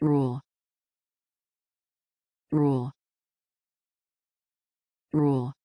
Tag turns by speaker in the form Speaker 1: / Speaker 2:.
Speaker 1: rule rule rule